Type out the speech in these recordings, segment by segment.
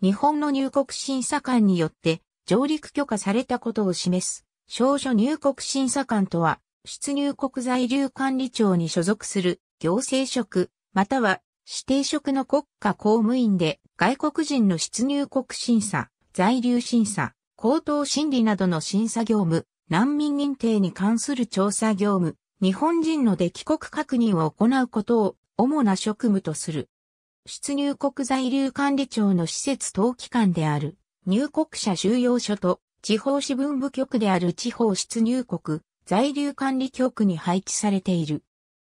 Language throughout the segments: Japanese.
日本の入国審査官によって上陸許可されたことを示す、少書入国審査官とは、出入国在留管理庁に所属する行政職、または指定職の国家公務員で外国人の出入国審査、在留審査、口頭審理などの審査業務、難民認定に関する調査業務、日本人の出帰国確認を行うことを主な職務とする。出入国在留管理庁の施設等機関である、入国者収容所と地方支分部局である地方出入国在留管理局に配置されている。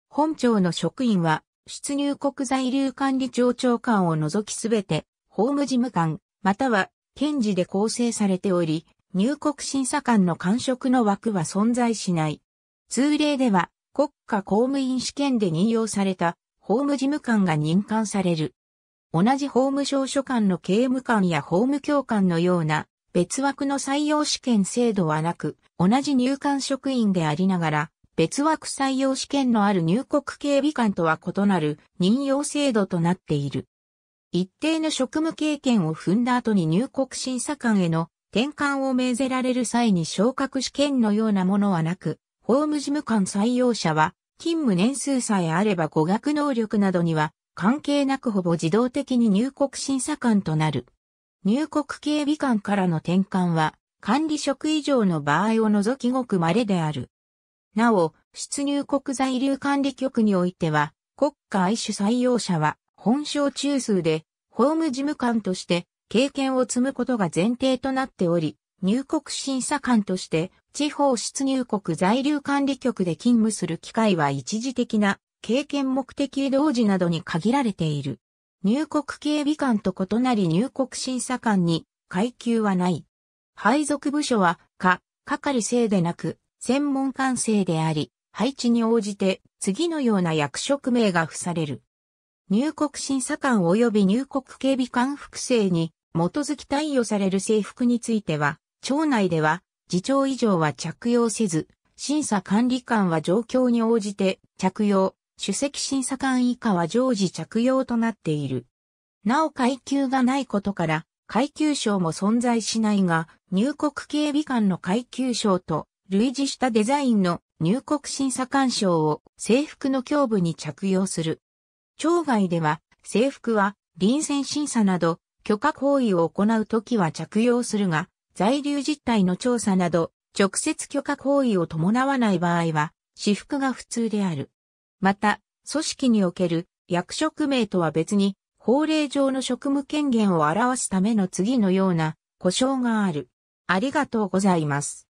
本庁の職員は、出入国在留管理庁長官を除きすべて、法務事務官、または、検事で構成されており、入国審査官の官職の枠は存在しない。通例では、国家公務員試験で任用された法務事務官が任官される。同じ法務省所管の刑務官や法務教官のような別枠の採用試験制度はなく、同じ入管職員でありながら、別枠採用試験のある入国警備官とは異なる任用制度となっている。一定の職務経験を踏んだ後に入国審査官への転換を命ぜられる際に昇格試験のようなものはなく、法務事務官採用者は勤務年数さえあれば語学能力などには関係なくほぼ自動的に入国審査官となる。入国警備官からの転換は管理職以上の場合を除きごく稀である。なお、出入国在留管理局においては国家愛主採用者は本省中枢で法務事務官として経験を積むことが前提となっており、入国審査官として、地方出入国在留管理局で勤務する機会は一時的な経験目的移動時などに限られている。入国警備官と異なり入国審査官に階級はない。配属部署は、か、係制でなく、専門官制であり、配置に応じて次のような役職名が付される。入国審査官及び入国警備官複製に基づき対応される制服については、町内では、自長以上は着用せず、審査管理官は状況に応じて着用、首席審査官以下は常時着用となっている。なお階級がないことから、階級賞も存在しないが、入国警備官の階級賞と、類似したデザインの入国審査官賞を制服の胸部に着用する。町外では、制服は臨戦審査など許可行為を行うときは着用するが、在留実態の調査など、直接許可行為を伴わない場合は、私服が普通である。また、組織における役職名とは別に、法令上の職務権限を表すための次のような故障がある。ありがとうございます。